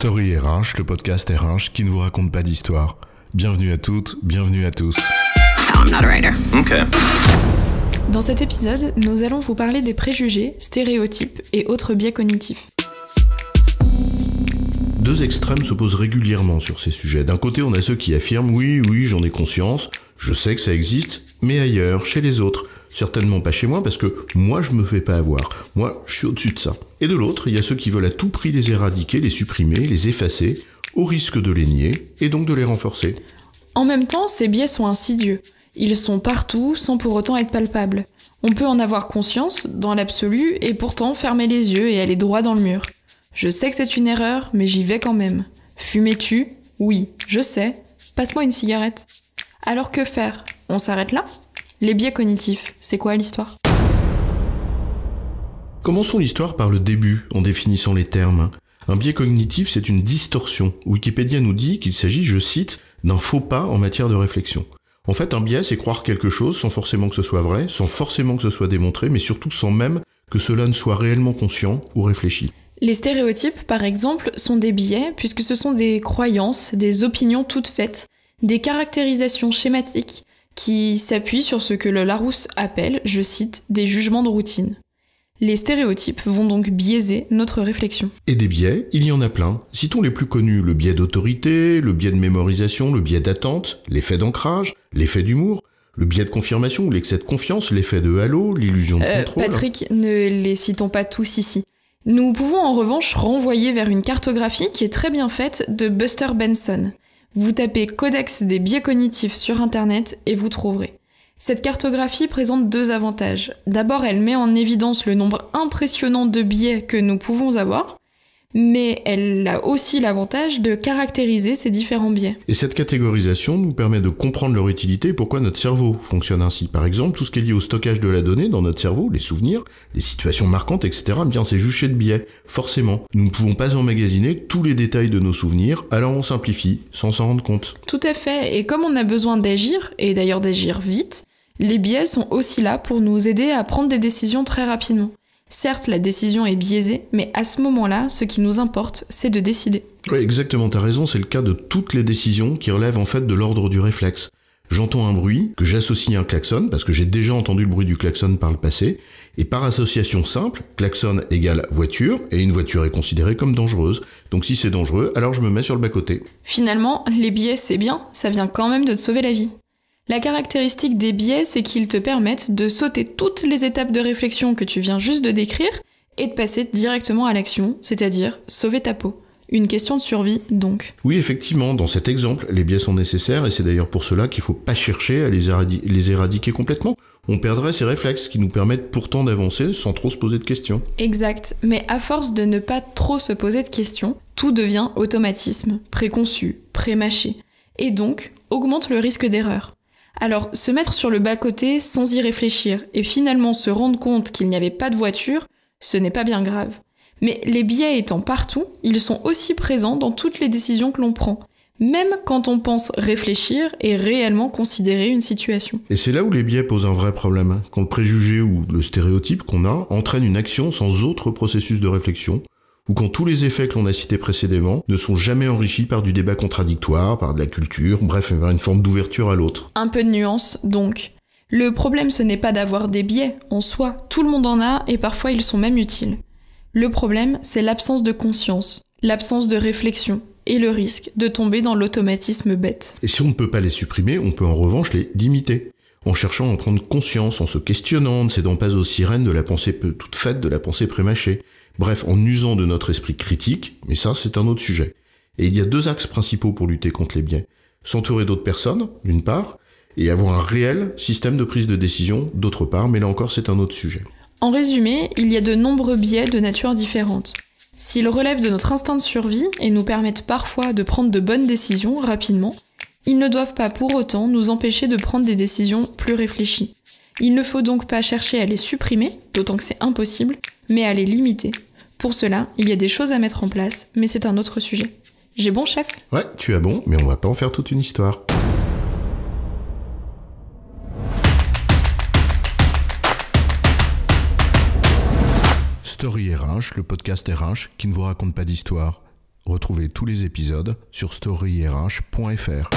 Story RH, le podcast RH qui ne vous raconte pas d'histoire. Bienvenue à toutes, bienvenue à tous. Dans cet épisode, nous allons vous parler des préjugés, stéréotypes et autres biais cognitifs. Deux extrêmes s'opposent régulièrement sur ces sujets. D'un côté, on a ceux qui affirment oui, oui, j'en ai conscience, je sais que ça existe, mais ailleurs, chez les autres. Certainement pas chez moi, parce que moi, je me fais pas avoir. Moi, je suis au-dessus de ça. Et de l'autre, il y a ceux qui veulent à tout prix les éradiquer, les supprimer, les effacer, au risque de les nier, et donc de les renforcer. En même temps, ces biais sont insidieux. Ils sont partout, sans pour autant être palpables. On peut en avoir conscience, dans l'absolu, et pourtant fermer les yeux et aller droit dans le mur. Je sais que c'est une erreur, mais j'y vais quand même. Fumais-tu Oui, je sais. Passe-moi une cigarette. Alors que faire On s'arrête là les biais cognitifs, c'est quoi l'histoire Commençons l'histoire par le début, en définissant les termes. Un biais cognitif, c'est une distorsion. Wikipédia nous dit qu'il s'agit, je cite, d'un faux pas en matière de réflexion. En fait, un biais, c'est croire quelque chose sans forcément que ce soit vrai, sans forcément que ce soit démontré, mais surtout sans même que cela ne soit réellement conscient ou réfléchi. Les stéréotypes, par exemple, sont des biais, puisque ce sont des croyances, des opinions toutes faites, des caractérisations schématiques, qui s'appuie sur ce que le Larousse appelle, je cite, des jugements de routine. Les stéréotypes vont donc biaiser notre réflexion. Et des biais, il y en a plein. Citons les plus connus, le biais d'autorité, le biais de mémorisation, le biais d'attente, l'effet d'ancrage, l'effet d'humour, le biais de confirmation ou l'excès de confiance, l'effet de halo, l'illusion de euh, contrôle. Patrick, ne les citons pas tous ici. Nous pouvons en revanche renvoyer vers une cartographie qui est très bien faite de Buster Benson. Vous tapez Codex des biais cognitifs sur Internet et vous trouverez. Cette cartographie présente deux avantages. D'abord, elle met en évidence le nombre impressionnant de biais que nous pouvons avoir, mais elle a aussi l'avantage de caractériser ces différents biais. Et cette catégorisation nous permet de comprendre leur utilité et pourquoi notre cerveau fonctionne ainsi. Par exemple, tout ce qui est lié au stockage de la donnée dans notre cerveau, les souvenirs, les situations marquantes, etc., eh bien c'est juché de biais, forcément. Nous ne pouvons pas emmagasiner tous les détails de nos souvenirs, alors on simplifie, sans s'en rendre compte. Tout à fait, et comme on a besoin d'agir, et d'ailleurs d'agir vite, les biais sont aussi là pour nous aider à prendre des décisions très rapidement. Certes, la décision est biaisée, mais à ce moment-là, ce qui nous importe, c'est de décider. Oui, exactement, t'as raison, c'est le cas de toutes les décisions qui relèvent en fait de l'ordre du réflexe. J'entends un bruit que j'associe à un klaxon, parce que j'ai déjà entendu le bruit du klaxon par le passé, et par association simple, klaxon égale voiture, et une voiture est considérée comme dangereuse. Donc si c'est dangereux, alors je me mets sur le bas-côté. Finalement, les biais c'est bien, ça vient quand même de te sauver la vie. La caractéristique des biais, c'est qu'ils te permettent de sauter toutes les étapes de réflexion que tu viens juste de décrire et de passer directement à l'action, c'est-à-dire sauver ta peau. Une question de survie, donc. Oui, effectivement, dans cet exemple, les biais sont nécessaires et c'est d'ailleurs pour cela qu'il ne faut pas chercher à les, éradiquer complètement. On perdrait ces réflexes qui nous permettent pourtant d'avancer sans trop se poser de questions. Exact, mais à force de ne pas trop se poser de questions, tout devient automatisme, préconçu, prémâché, et donc augmente le risque d'erreur. Alors, se mettre sur le bas-côté sans y réfléchir et finalement se rendre compte qu'il n'y avait pas de voiture, ce n'est pas bien grave. Mais les biais étant partout, ils sont aussi présents dans toutes les décisions que l'on prend, même quand on pense réfléchir et réellement considérer une situation. Et c'est là où les biais posent un vrai problème, hein, quand le préjugé ou le stéréotype qu'on a entraîne une action sans autre processus de réflexion, ou quand tous les effets que l'on a cités précédemment ne sont jamais enrichis par du débat contradictoire, par de la culture, bref, par une forme d'ouverture à l'autre. Un peu de nuance, donc. Le problème, ce n'est pas d'avoir des biais, en soi, tout le monde en a, et parfois ils sont même utiles. Le problème, c'est l'absence de conscience, l'absence de réflexion, et le risque de tomber dans l'automatisme bête. Et si on ne peut pas les supprimer, on peut en revanche les limiter en cherchant à en prendre conscience, en se questionnant, ne cédant pas aux sirènes de la pensée toute faite, de la pensée prémâchée. Bref, en usant de notre esprit critique, mais ça c'est un autre sujet. Et il y a deux axes principaux pour lutter contre les biais. S'entourer d'autres personnes, d'une part, et avoir un réel système de prise de décision, d'autre part, mais là encore c'est un autre sujet. En résumé, il y a de nombreux biais de nature différente. S'ils relèvent de notre instinct de survie et nous permettent parfois de prendre de bonnes décisions rapidement, ils ne doivent pas pour autant nous empêcher de prendre des décisions plus réfléchies. Il ne faut donc pas chercher à les supprimer, d'autant que c'est impossible, mais à les limiter. Pour cela, il y a des choses à mettre en place, mais c'est un autre sujet. J'ai bon, chef Ouais, tu as bon, mais on va pas en faire toute une histoire. Story RH, le podcast RH qui ne vous raconte pas d'histoire. Retrouvez tous les épisodes sur storyrh.fr.